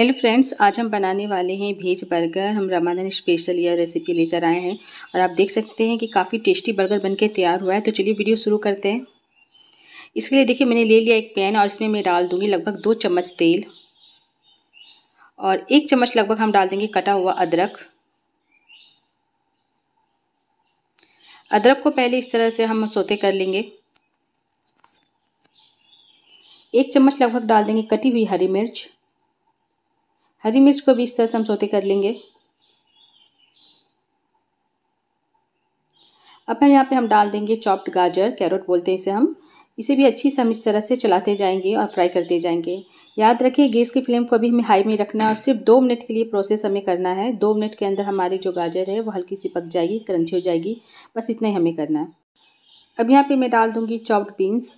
hello friends आज हम बनाने वाले हैं भेज बर्गर हम रमादान स्पेशल यह रेसिपी लेकर आए हैं और आप देख सकते हैं कि काफ़ी टेस्टी बर्गर बनके तैयार हुआ है तो चलिए वीडियो शुरू करते हैं इसके लिए देखिए मैंने ले लिया एक पैन और इसमें मैं डाल दूँगी लगभग दो चम्मच तेल और एक चम्मच लगभग हम डाल देंगे कटा हुआ अदरक अदरक को पहले इस तरह से हम सोते कर लेंगे एक चम्मच लगभग डाल देंगे कटी हुई हरी मिर्च हरी मिर्च को भी इस तरह से हम सोते कर लेंगे अब हम यहाँ पे हम डाल देंगे चॉप्ड गाजर कैरोट बोलते हैं इसे हम इसे भी अच्छी से हम इस तरह से चलाते जाएंगे और फ्राई करते जाएंगे याद रखिए गैस की फ्लेम को अभी हमें हाई में रखना है और सिर्फ दो मिनट के लिए प्रोसेस हमें करना है दो मिनट के अंदर हमारी जो गाजर है वो हल्की सी पक जाएगी क्रंची हो जाएगी बस इतना ही हमें करना है अब यहाँ पे मैं डाल दूँगी चॉप्ड बीन्स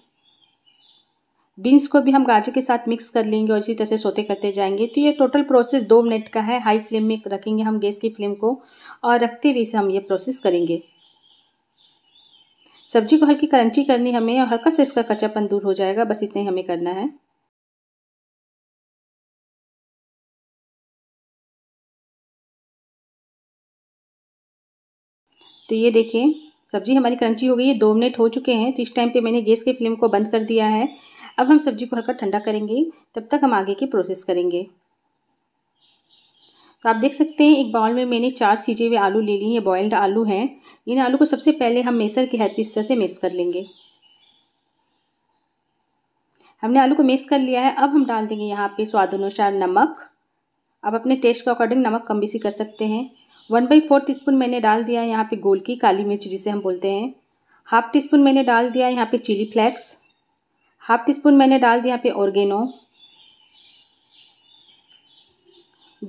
बीन्स को भी हम गाजर के साथ मिक्स कर लेंगे और इसी तरह से सोते करते जाएंगे तो ये टोटल प्रोसेस दो मिनट का है हाई फ्लेम में रखेंगे हम गैस की फ्लेम को और रखते हुए इसे हम ये प्रोसेस करेंगे सब्जी को हल्की करंची करनी हमें और हल्का से इसका कच्चापन दूर हो जाएगा बस इतना ही हमें करना है तो ये देखिए सब्ज़ी हमारी क्रंची हो गई है दो मिनट हो चुके हैं तो इस टाइम पे मैंने गैस की फ्लेम को बंद कर दिया है अब हम सब्जी को हल्का ठंडा करेंगे तब तक हम आगे की प्रोसेस करेंगे तो आप देख सकते हैं एक बाउल में मैंने चार सीजे हुए आलू ले लिए ये बॉयल्ड आलू हैं इन आलू को सबसे पहले हम मेसर की हेल्प से से मेस कर लेंगे हमने आलू को मेस कर लिया है अब हम डाल देंगे यहाँ पे स्वाद अनुसार नमक आप अपने टेस्ट के अकॉर्डिंग नमक कम बेसी कर सकते हैं वन बाई फोर टी मैंने डाल दिया है यहाँ पर गोल की काली मिर्च जिसे हम बोलते हैं हाफ टी स्पून मैंने डाल दिया है यहाँ पर chilli flakes half teaspoon मैंने डाल दिया यहाँ पे ऑर्गेनो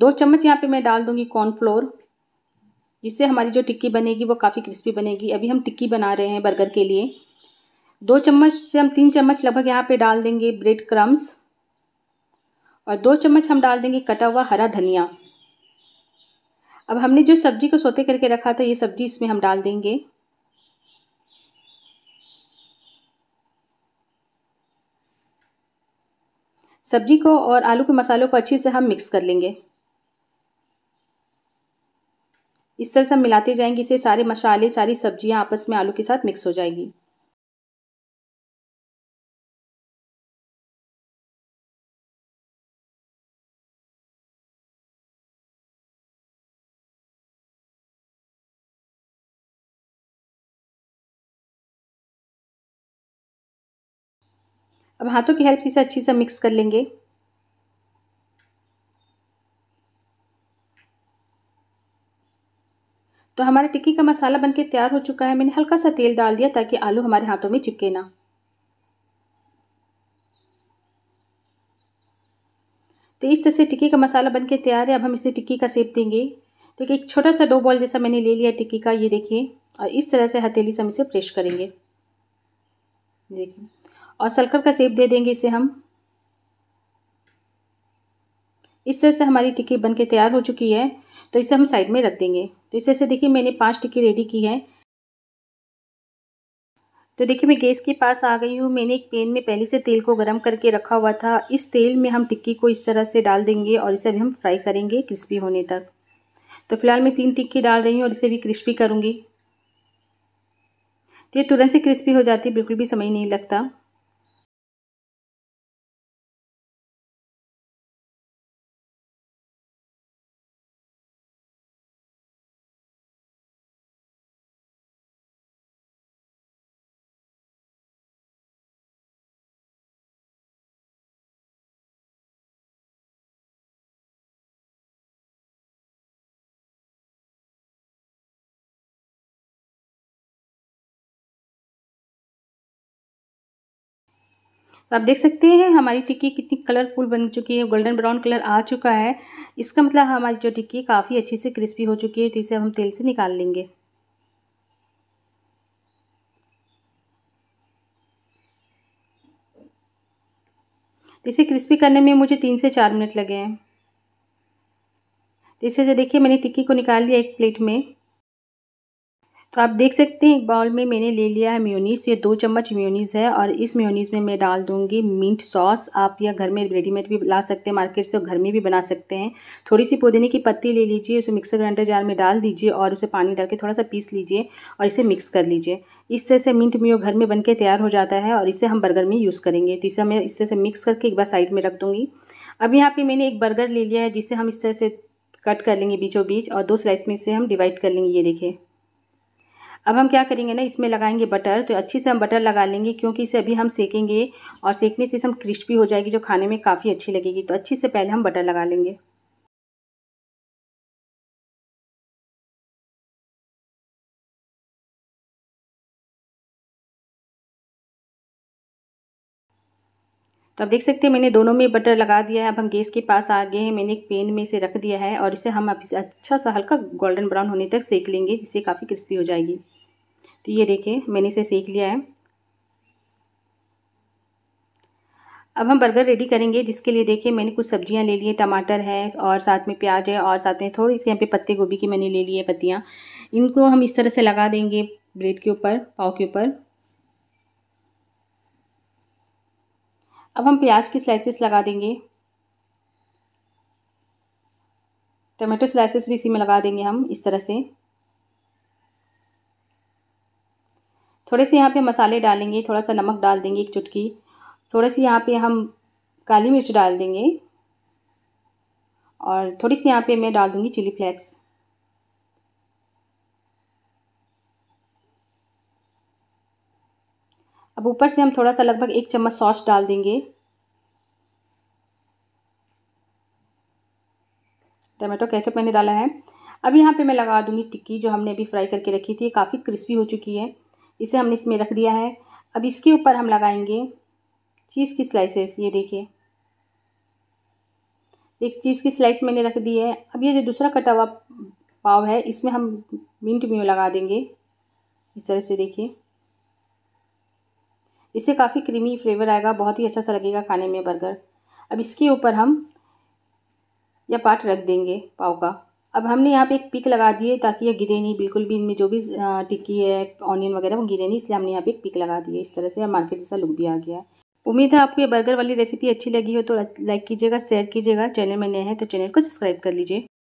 दो चम्मच यहाँ पे मैं डाल दूँगी कॉर्नफ्लोर जिससे हमारी जो टिक्की बनेगी वो काफ़ी क्रिस्पी बनेगी अभी हम टिक्की बना रहे हैं बर्गर के लिए दो चम्मच से हम तीन चम्मच लगभग यहाँ पे डाल देंगे ब्रेड क्रम्स और दो चम्मच हम डाल देंगे कटा हुआ हरा धनिया अब हमने जो सब्ज़ी को सोते करके रखा था ये सब्ज़ी इसमें हम डाल देंगे सब्जी को और आलू के मसालों को अच्छे से हम मिक्स कर लेंगे इस तरह से हम मिलाते जाएंगे इसे सारे मसाले सारी सब्जियां आपस में आलू के साथ मिक्स हो जाएगी अब हाथों की हेल्प से इसे अच्छी से मिक्स कर लेंगे तो हमारे टिक्की का मसाला बनके तैयार हो चुका है मैंने हल्का सा तेल डाल दिया ताकि आलू हमारे हाथों में चिपके ना तो इस तरह से टिक्की का मसाला बनके तैयार है अब हम इसे टिक्की का सेप देंगे तो एक छोटा सा डो बॉल जैसा मैंने ले लिया टिक्की का ये देखिए और इस तरह से हथेली से हम इसे प्रेश करेंगे देखिए और सलकर का सेप दे देंगे इसे हम इस तरह से हमारी टिक्की बन के तैयार हो चुकी है तो इसे हम साइड में रख देंगे तो इस तरह से देखिए मैंने पांच टिक्की रेडी की है तो देखिए मैं गैस के पास आ गई हूँ मैंने एक पेन में पहले से तेल को गर्म करके रखा हुआ था इस तेल में हम टिक्की को इस तरह से डाल देंगे और इसे भी हम फ्राई करेंगे क्रिस्पी होने तक तो फिलहाल मैं तीन टिक्की डाल रही हूँ और इसे भी क्रिस्पी करूँगी तो ये तुरंत से क्रिस्पी हो जाती है बिल्कुल भी समय नहीं लगता तो आप देख सकते हैं हमारी टिक्की कितनी कलरफुल बन चुकी है गोल्डन ब्राउन कलर आ चुका है इसका मतलब हमारी जो टिक्की काफ़ी अच्छी से क्रिस्पी हो चुकी है तो इसे हम तेल से निकाल लेंगे तो इसे क्रिस्पी करने में मुझे तीन से चार मिनट लगे हैं तो इसे देखिए मैंने टिक्की को निकाल लिया एक प्लेट में तो आप देख सकते हैं एक बाउल में मैंने ले लिया है म्योनीस तो ये दो चम्मच म्योनीस है और इस म्योनीस में मैं डाल दूंगी मिंट सॉस आप या घर में रेडीमेड भी ला सकते हैं मार्केट से और घर में भी बना सकते हैं थोड़ी सी पुदीने की पत्ती ले लीजिए उसे मिक्सर ग्राइंडर जार में डाल दीजिए और उसे पानी डाल के थोड़ा सा पीस लीजिए और इसे मिक्स कर लीजिए इस तरह से मिंट मियो घर में बन के तैयार हो जाता है और इसे हम बर्गर में यूज़ करेंगे तो इसे मैं इस तरह से मिक्स करके एक बार साइड में रख दूँगी अब यहाँ पर मैंने एक बर्गर ले लिया है जिसे हम इस तरह से कट कर लेंगे बीचों बीच और दो स्लाइस में इसे हम डिवाइड कर लेंगे ये देखें अब हम क्या करेंगे ना इसमें लगाएंगे बटर तो अच्छे से हम बटर लगा लेंगे क्योंकि इसे अभी हम सेकेंगे और सेकने से हम क्रिस्पी हो जाएगी जो खाने में काफ़ी अच्छी लगेगी तो अच्छे से पहले हम बटर लगा लेंगे तो आप देख सकते हैं मैंने दोनों में बटर लगा दिया है अब हम गैस के पास आ गए हैं मैंने एक पेन में इसे रख दिया है और इसे हम अब इसे अच्छा सा हल्का गोल्डन ब्राउन होने तक सेक लेंगे जिससे काफ़ी क्रिस्पी हो जाएगी तो ये देखिए मैंने इसे सेक लिया है अब हम बर्गर रेडी करेंगे जिसके लिए देखिए मैंने कुछ सब्जियां ले ली है टमाटर है और साथ में प्याज है और साथ में थोड़ी सी यहाँ पे पत्ते गोभी की मैंने ले ली है पत्तियाँ इनको हम इस तरह से लगा देंगे ब्रेड के ऊपर पाव के ऊपर अब हम प्याज की स्लाइसेस लगा देंगे टमाटो स्लाइसेस भी इसी में लगा देंगे हम इस तरह से थोड़े से यहाँ पे मसाले डालेंगे थोड़ा सा नमक डाल देंगे एक चुटकी थोड़े से यहाँ पे हम काली मिर्च डाल देंगे और थोड़ी सी यहाँ पे मैं डाल दूँगी चिली फ्लेक्स अब ऊपर से हम थोड़ा सा लगभग एक चम्मच सॉस डाल देंगे टमाटो केचप मैंने डाला है अब यहाँ पे मैं लगा दूँगी टिक्की जो हमने अभी फ्राई करके रखी थी काफ़ी क्रिस्पी हो चुकी है इसे हमने इसमें रख दिया है अब इसके ऊपर हम लगाएंगे चीज़ की स्लाइसेस ये देखिए एक चीज़ की स्लाइस मैंने रख दी है अब ये जो दूसरा कटा हुआ पाव है इसमें हम मिंट म्यू लगा देंगे इस तरह से देखिए इससे काफ़ी क्रीमी फ्लेवर आएगा बहुत ही अच्छा सा लगेगा खाने में बर्गर अब इसके ऊपर हम यह पार्ट रख देंगे पाव का अब हमने यहाँ पे एक पिक लगा दिए ताकि ये गिरे नहीं बिल्कुल भी इनमें जो भी टिक्की है ऑनियन वगैरह वो गिरे नहीं इसलिए हमने यहाँ पे एक पिक लगा दिए इस तरह से मार्केट जैसा लुक भी आ गया है उम्मीद है आपको ये बर्गर वाली रेसिपी अच्छी लगी हो तो लाइक कीजिएगा शेयर कीजिएगा चैनल में नए हैं तो चैनल को सब्सक्राइब कर लीजिए